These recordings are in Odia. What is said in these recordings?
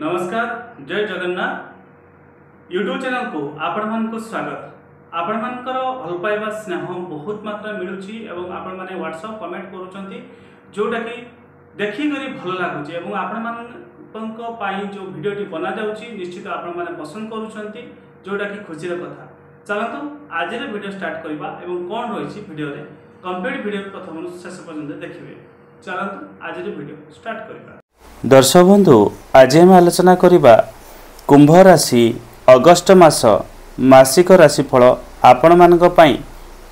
नमस्कार जय जगन्नाथ यूट्यूब चैनल को आपण मानक स्वागत आपण मानकर भल पाଇବା ସ୍ନେହ ବହୁତ ମାତ୍ରା ମିଳୁଛି ଏବଂ ଆପଣମାନେ ହ୍ୱାଟ୍ସଆପ୍ କମେଣ୍ଟ କରୁଛନ୍ତି ଯେଉଁଟାକି ଦେଖିକରି ଭଲ ଲାଗୁଛି ଏବଂ ଆପଣମାନଙ୍କ ପାଇଁ ଯେଉଁ ଭିଡ଼ିଓଟି ବନାଯାଉଛି ନିଶ୍ଚିତ ଆପଣମାନେ ପସନ୍ଦ କରୁଛନ୍ତି ଯେଉଁଟାକି ଖୁସିର କଥା ଚାଲନ୍ତୁ ଆଜିର ଭିଡ଼ିଓ ଷ୍ଟାର୍ଟ କରିବା ଏବଂ କ'ଣ ରହିଛି ଭିଡ଼ିଓରେ କମ୍ପ୍ଲିଟ୍ ଭିଡ଼ିଓ ପ୍ରଥମରୁ ଶେଷ ପର୍ଯ୍ୟନ୍ତ ଦେଖିବେ ଚାଲନ୍ତୁ ଆଜିର ଭିଡ଼ିଓ ଷ୍ଟାର୍ଟ କରିବା ଦର୍ଶକ ବନ୍ଧୁ ଆଜି ଆମେ ଆଲୋଚନା କରିବା କୁମ୍ଭ ରାଶି ଅଗଷ୍ଟ ମାସ ମାସିକ ରାଶିଫଳ ଆପଣମାନଙ୍କ ପାଇଁ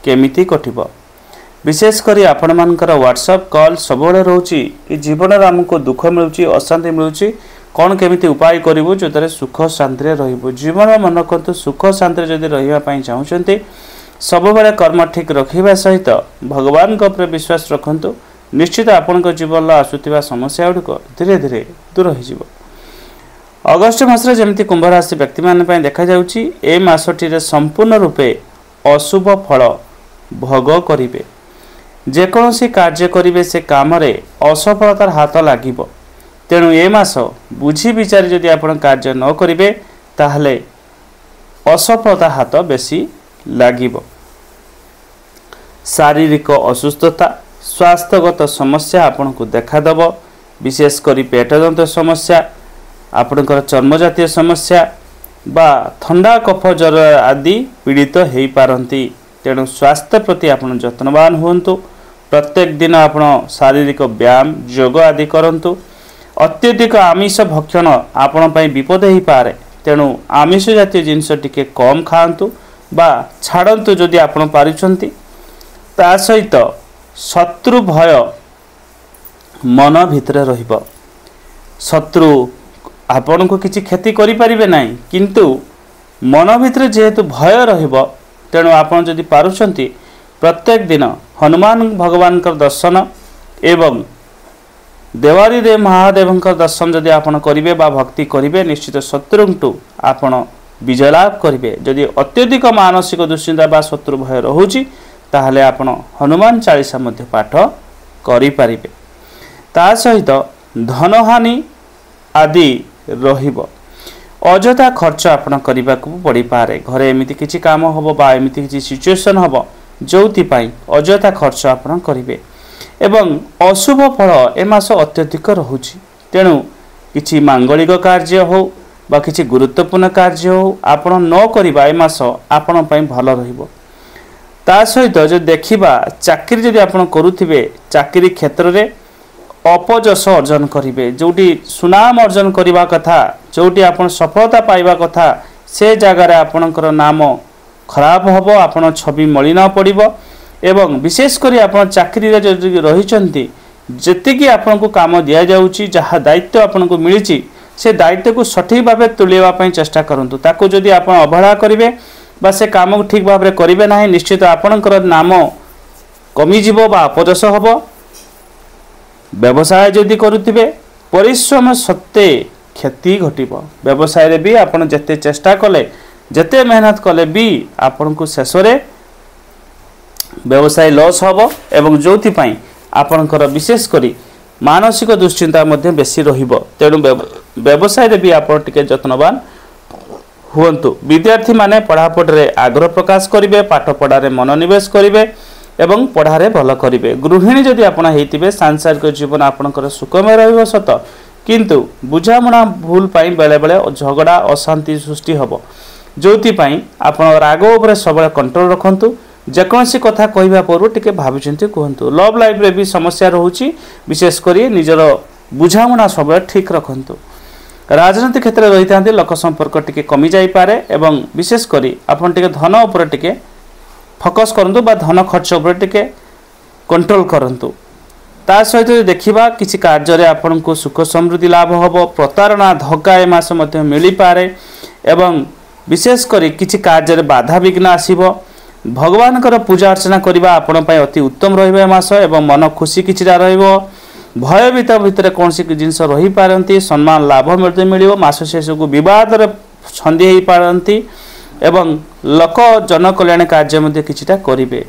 କେମିତି କଟିବ ବିଶେଷ କରି ଆପଣମାନଙ୍କର ହ୍ୱାଟ୍ସଅପ୍ କଲ୍ ସବୁବେଳେ ରହୁଛି କି ଜୀବନରେ ଆମକୁ ଦୁଃଖ ମିଳୁଛି ଅଶାନ୍ତି ମିଳୁଛି କ'ଣ କେମିତି ଉପାୟ କରିବୁ ଯେଉଁଥିରେ ସୁଖ ଶାନ୍ତିରେ ରହିବୁ ଜୀବନ ମନେ କରନ୍ତୁ ସୁଖ ଶାନ୍ତିରେ ଯଦି ରହିବା ପାଇଁ ଚାହୁଁଛନ୍ତି ସବୁବେଳେ କର୍ମ ଠିକ୍ ରଖିବା ସହିତ ଭଗବାନଙ୍କ ଉପରେ ବିଶ୍ୱାସ ରଖନ୍ତୁ ନିଶ୍ଚିତ ଆପଣଙ୍କ ଜୀବନରେ ଆସୁଥିବା ସମସ୍ୟା ଗୁଡ଼ିକ ଧୀରେ ଧୀରେ ଦୂର ହୋଇଯିବ ଅଗଷ୍ଟ ମାସରେ ଯେମିତି କୁମ୍ଭ ରାଶି ବ୍ୟକ୍ତିମାନଙ୍କ ପାଇଁ ଦେଖାଯାଉଛି ଏ ମାସଟିରେ ସମ୍ପୂର୍ଣ୍ଣ ରୂପେ ଅଶୁଭ ଫଳ ଭୋଗ କରିବେ ଯେକୌଣସି କାର୍ଯ୍ୟ କରିବେ ସେ କାମରେ ଅସଫଳତାର ହାତ ଲାଗିବ ତେଣୁ ଏ ମାସ ବୁଝି ବିଚାରି ଯଦି ଆପଣ କାର୍ଯ୍ୟ ନ କରିବେ ତାହେଲେ ଅସଫଳତା ହାତ ବେଶୀ ଲାଗିବ ଶାରୀରିକ ଅସୁସ୍ଥତା ସ୍ୱାସ୍ଥ୍ୟଗତ ସମସ୍ୟା ଆପଣଙ୍କୁ ଦେଖାଦେବ ବିଶେଷ କରି ପେଟଯନ୍ତ ସମସ୍ୟା ଆପଣଙ୍କର ଚର୍ମଜାତୀୟ ସମସ୍ୟା ବା ଥଣ୍ଡା କଫ ଜ୍ୱର ଆଦି ପୀଡ଼ିତ ହୋଇପାରନ୍ତି ତେଣୁ ସ୍ୱାସ୍ଥ୍ୟ ପ୍ରତି ଆପଣ ଯତ୍ନବାନ ହୁଅନ୍ତୁ ପ୍ରତ୍ୟେକ ଦିନ ଆପଣ ଶାରୀରିକ ବ୍ୟାୟାମ ଯୋଗ ଆଦି କରନ୍ତୁ ଅତ୍ୟଧିକ ଆମିଷ ଭକ୍ଷଣ ଆପଣ ପାଇଁ ବିପଦ ହୋଇପାରେ ତେଣୁ ଆମିଷ ଜାତୀୟ ଜିନିଷ ଟିକେ କମ୍ ଖାଆନ୍ତୁ ବା ଛାଡ଼ନ୍ତୁ ଯଦି ଆପଣ ପାରୁଛନ୍ତି ତା ସହିତ ଶତ୍ରୁ ଭୟ ମନ ଭିତରେ ରହିବ ଶତ୍ରୁ ଆପଣଙ୍କୁ କିଛି କ୍ଷତି କରିପାରିବେ ନାହିଁ କିନ୍ତୁ ମନ ଭିତରେ ଯେହେତୁ ଭୟ ରହିବ ତେଣୁ ଆପଣ ଯଦି ପାରୁଛନ୍ତି ପ୍ରତ୍ୟେକ ଦିନ ହନୁମାନ ଭଗବାନଙ୍କର ଦର୍ଶନ ଏବଂ ଦେୱାରୀରେ ମହାଦେବଙ୍କର ଦର୍ଶନ ଯଦି ଆପଣ କରିବେ ବା ଭକ୍ତି କରିବେ ନିଶ୍ଚିତ ଶତ୍ରୁଙ୍କଠୁ ଆପଣ ବିଜୟ ଲାଭ କରିବେ ଯଦି ଅତ୍ୟଧିକ ମାନସିକ ଦୁଶ୍ଚିନ୍ତା ବା ଶତ୍ରୁ ଭୟ ରହୁଛି ତାହେଲେ ଆପଣ ହନୁମାନ ଚାଳିଶା ମଧ୍ୟ ପାଠ କରିପାରିବେ ତା ସହିତ ଧନହାନି ଆଦି ରହିବ ଅଯଥା ଖର୍ଚ୍ଚ ଆପଣ କରିବାକୁ ପଡ଼ିପାରେ ଘରେ ଏମିତି କିଛି କାମ ହେବ ବା ଏମିତି କିଛି ସିଚୁଏସନ୍ ହେବ ଯେଉଁଥିପାଇଁ ଅଯଥା ଖର୍ଚ୍ଚ ଆପଣ କରିବେ ଏବଂ ଅଶୁଭ ଫଳ ଏ ମାସ ଅତ୍ୟଧିକ ରହୁଛି ତେଣୁ କିଛି ମାଙ୍ଗଳିକ କାର୍ଯ୍ୟ ହେଉ ବା କିଛି ଗୁରୁତ୍ୱପୂର୍ଣ୍ଣ କାର୍ଯ୍ୟ ହେଉ ଆପଣ ନ କରିବା ଏ ମାସ ଆପଣଙ୍କ ପାଇଁ ଭଲ ରହିବ ତା ସହିତ ଯଦି ଦେଖିବା ଚାକିରି ଯଦି ଆପଣ କରୁଥିବେ ଚାକିରି କ୍ଷେତ୍ରରେ ଅପଯଶ ଅର୍ଜନ କରିବେ ଯେଉଁଠି ସୁନାମ ଅର୍ଜନ କରିବା କଥା ଯେଉଁଠି ଆପଣ ସଫଳତା ପାଇବା କଥା ସେ ଜାଗାରେ ଆପଣଙ୍କର ନାମ ଖରାପ ହେବ ଆପଣ ଛବି ମଳିନ ପଡ଼ିବ ଏବଂ ବିଶେଷ କରି ଆପଣ ଚାକିରିରେ ଯଦି ରହିଛନ୍ତି ଯେତିକି ଆପଣଙ୍କୁ କାମ ଦିଆଯାଉଛି ଯାହା ଦାୟିତ୍ୱ ଆପଣଙ୍କୁ ମିଳିଛି ସେ ଦାୟିତ୍ୱକୁ ସଠିକ୍ ଭାବେ ତୁଲାଇବା ପାଇଁ ଚେଷ୍ଟା କରନ୍ତୁ ତାକୁ ଯଦି ଆପଣ ଅବହେଳା କରିବେ বা ସେ କାମକୁ ଠିକ୍ ଭାବରେ କରିବେ ନାହିଁ ନିଶ୍ଚିତ ଆପଣଙ୍କର ନାମ କମିଯିବ ବା ଅପଦୋଷ ହେବ ବ୍ୟବସାୟ ଯଦି କରୁଥିବେ ପରିଶ୍ରମ ସତ୍ତ୍ୱେ କ୍ଷତି ଘଟିବ ବ୍ୟବସାୟରେ ବି ଆପଣ ଯେତେ ଚେଷ୍ଟା କଲେ ଯେତେ ମେହନତ କଲେ ବି ଆପଣଙ୍କୁ ଶେଷରେ ବ୍ୟବସାୟ ଲସ୍ ହେବ ଏବଂ ଯେଉଁଥିପାଇଁ ଆପଣଙ୍କର ବିଶେଷ କରି ମାନସିକ ଦୁଶ୍ଚିନ୍ତା ମଧ୍ୟ ବେଶୀ ରହିବ ତେଣୁ ବ୍ୟବସାୟରେ ବି ଆପଣ ଟିକେ ଯତ୍ନବାନ ହୁଅନ୍ତୁ ବିଦ୍ୟାର୍ଥୀମାନେ ପଢ଼ାପଢ଼ିରେ ଆଗ୍ରହ ପ୍ରକାଶ କରିବେ ପାଠପଢ଼ାରେ ମନୋନିବେଶ କରିବେ ଏବଂ ପଢ଼ାରେ ଭଲ କରିବେ ଗୃହିଣୀ ଯଦି ଆପଣ ହେଇଥିବେ ସାଂସାରିକ ଜୀବନ ଆପଣଙ୍କର ସୁଖମୟ ରହିବ ସତ କିନ୍ତୁ ବୁଝାମଣା ଭୁଲ ପାଇଁ ବେଳେବେଳେ ଝଗଡ଼ା ଅଶାନ୍ତି ସୃଷ୍ଟି ହେବ ଯେଉଁଥିପାଇଁ ଆପଣ ରାଗ ଉପରେ ସବୁବେଳେ କଣ୍ଟ୍ରୋଲ ରଖନ୍ତୁ ଯେକୌଣସି କଥା କହିବା ପୂର୍ବରୁ ଟିକେ ଭାବିଚିନ୍ତି କୁହନ୍ତୁ ଲଭ୍ ଲାଇଫ୍ରେ ବି ସମସ୍ୟା ରହୁଛି ବିଶେଷ କରି ନିଜର ବୁଝାମଣା ସବୁବେଳେ ଠିକ୍ ରଖନ୍ତୁ ରାଜନୀତି କ୍ଷେତ୍ରରେ ରହିଥାନ୍ତି ଲୋକ ସମ୍ପର୍କ ଟିକେ କମିଯାଇପାରେ ଏବଂ ବିଶେଷ କରି ଆପଣ ଟିକେ ଧନ ଉପରେ ଟିକେ ଫୋକସ୍ କରନ୍ତୁ ବା ଧନ ଖର୍ଚ୍ଚ ଉପରେ ଟିକେ କଣ୍ଟ୍ରୋଲ କରନ୍ତୁ ତା ସହିତ ଯଦି ଦେଖିବା କିଛି କାର୍ଯ୍ୟରେ ଆପଣଙ୍କୁ ସୁଖ ସମୃଦ୍ଧି ଲାଭ ହେବ ପ୍ରତାରଣା ଧକା ଏ ମାସ ମଧ୍ୟ ମିଳିପାରେ ଏବଂ ବିଶେଷ କରି କିଛି କାର୍ଯ୍ୟରେ ବାଧା ବିଘ୍ନ ଆସିବ ଭଗବାନଙ୍କର ପୂଜା ଅର୍ଚ୍ଚନା କରିବା ଆପଣଙ୍କ ପାଇଁ ଅତି ଉତ୍ତମ ରହିବ ଏ ମାସ ଏବଂ ମନ ଖୁସି କିଛିଟା ରହିବ ଭୟଭୀତ ଭିତରେ କୌଣସି ଜିନିଷ ରହିପାରନ୍ତି ସମ୍ମାନ ଲାଭ ମଧ୍ୟ ମିଳିବ ମାସ ଶେଷକୁ ବିବାଦରେ ଛନ୍ଦି ହେଇପାରନ୍ତି ଏବଂ ଲୋକ ଜନକଲ୍ୟାଣ କାର୍ଯ୍ୟ ମଧ୍ୟ କିଛିଟା କରିବେ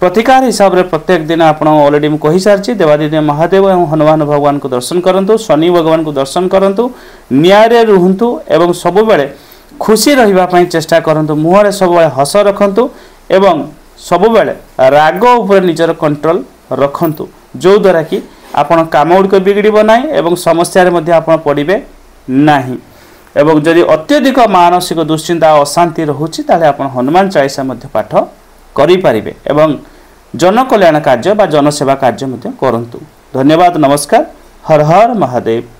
ପ୍ରତିକାର ହିସାବରେ ପ୍ରତ୍ୟେକ ଦିନ ଆପଣ ଅଲରେଡ଼ି ମୁଁ କହିସାରିଛି ଦେବାଦିନ ମହାଦେବ ଏବଂ ହନୁମାନ ଭଗବାନଙ୍କୁ ଦର୍ଶନ କରନ୍ତୁ ଶନି ଭଗବାନଙ୍କୁ ଦର୍ଶନ କରନ୍ତୁ ନ୍ୟାୟରେ ରୁହନ୍ତୁ ଏବଂ ସବୁବେଳେ ଖୁସି ରହିବା ପାଇଁ ଚେଷ୍ଟା କରନ୍ତୁ ମୁହଁରେ ସବୁବେଳେ ହସ ରଖନ୍ତୁ ଏବଂ ସବୁବେଳେ ରାଗ ଉପରେ ନିଜର କଣ୍ଟ୍ରୋଲ ରଖନ୍ତୁ ଯେଉଁଦ୍ୱାରା କି ଆପଣ କାମଗୁଡ଼ିକ ବିଗିଡ଼ିବ ନାହିଁ ଏବଂ ସମସ୍ୟାରେ ମଧ୍ୟ ଆପଣ ପଡ଼ିବେ ନାହିଁ ଏବଂ ଯଦି ଅତ୍ୟଧିକ ମାନସିକ ଦୁଶ୍ଚିନ୍ତା ଅଶାନ୍ତି ରହୁଛି ତାହେଲେ ଆପଣ ହନୁମାନ ଚାଳିଶା ମଧ୍ୟ ପାଠ କରିପାରିବେ ଏବଂ ଜନକଲ୍ୟାଣ କାର୍ଯ୍ୟ ବା ଜନସେବା କାର୍ଯ୍ୟ ମଧ୍ୟ କରନ୍ତୁ ଧନ୍ୟବାଦ ନମସ୍କାର ହର ହର ମହାଦେବ